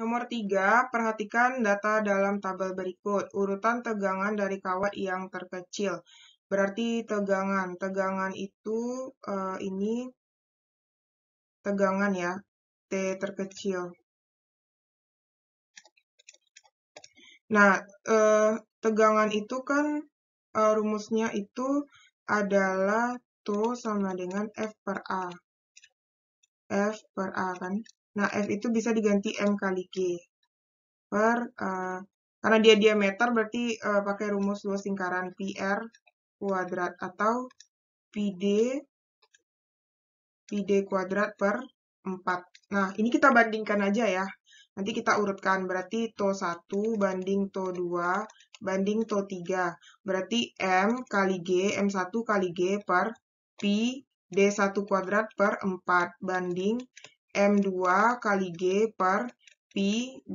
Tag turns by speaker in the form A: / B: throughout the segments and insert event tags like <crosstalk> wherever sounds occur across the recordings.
A: Nomor 3, perhatikan data dalam tabel berikut. Urutan tegangan dari kawat yang terkecil. Berarti tegangan. Tegangan itu uh, ini tegangan ya. T terkecil. Nah, uh, tegangan itu kan uh, rumusnya itu adalah T sama dengan F per A. F per A kan. Nah, F itu bisa diganti M kali G per, uh, karena dia diameter berarti uh, pakai rumus luas lingkaran PR kuadrat atau PD PD kuadrat per 4. Nah, ini kita bandingkan aja ya. Nanti kita urutkan, berarti TO 1 banding TO 2 banding TO 3. Berarti M kali G, M1 kali G per P D1 kuadrat per 4 banding M2 kali G per P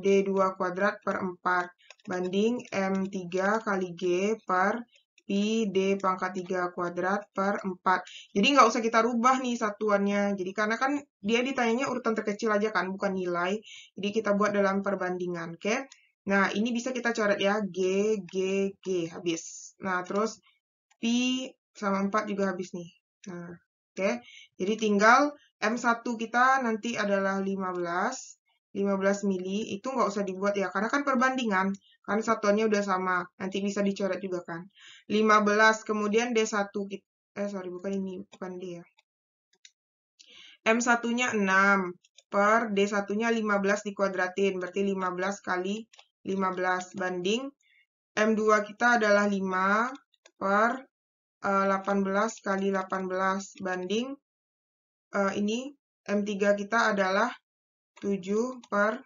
A: D2 kuadrat per 4 banding M3 kali G per P D pangkat 3 kuadrat per 4. Jadi nggak usah kita rubah nih satuannya. Jadi karena kan dia ditanyanya urutan terkecil aja kan, bukan nilai. Jadi kita buat dalam perbandingan, oke? Okay? Nah, ini bisa kita coret ya. G, G, G, habis. Nah, terus P sama 4 juga habis nih. Nah, Oke, jadi tinggal M1 kita nanti adalah 15, 15 mili, itu nggak usah dibuat ya, karena kan perbandingan, kan satuannya udah sama, nanti bisa dicoret juga kan. 15, kemudian D1, kita, eh sorry, bukan ini, bukan D ya. M1-nya 6, per D1-nya 15 dikuadratin, berarti 15 kali 15 banding M2 kita adalah 5 per 18 eh, kali 18 banding eh, ini M3 kita adalah 7 per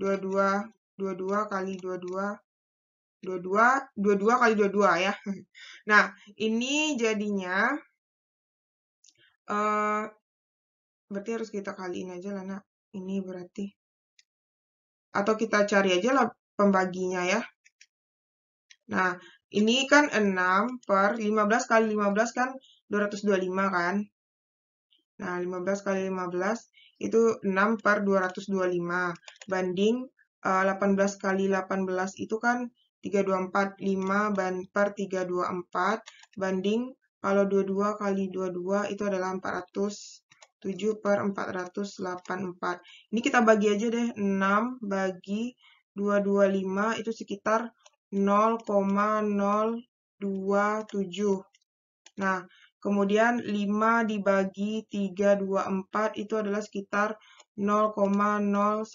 A: 22, 22 kali 22, 22, 22 kali 22 ya. <laughs> Nah, ini jadinya, uh, berarti harus kita kaliin aja lah nak. Ini berarti. Atau kita cari aja lah pembaginya ya. Nah, ini kan 6 per 15 kali 15 kan 225 kan. Nah, 15 kali 15 itu 6 per 225 banding uh, eh, 18 kali 18 itu kan 324 5 ban per 324 banding kalau 22 kali 22 itu adalah 7 per 484. Ini kita bagi aja deh 6 bagi 225 itu sekitar 0,027. Nah, kemudian 5 dibagi 324 itu adalah sekitar 0,0154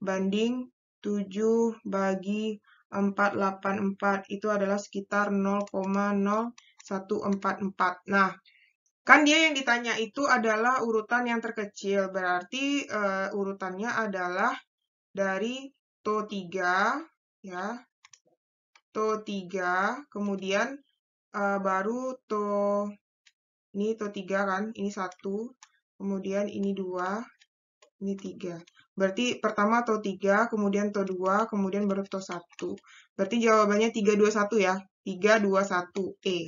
A: banding 7 bagi 484 itu adalah sekitar 0,0144. Nah, kan dia yang ditanya itu adalah urutan yang terkecil, berarti uh, urutannya adalah dari to 3 ya to 3 kemudian uh, baru to ini to 3 kan ini 1 kemudian ini 2 ini 3 berarti pertama to 3 kemudian to 2 kemudian baru to 1 berarti jawabannya 321 ya 321 E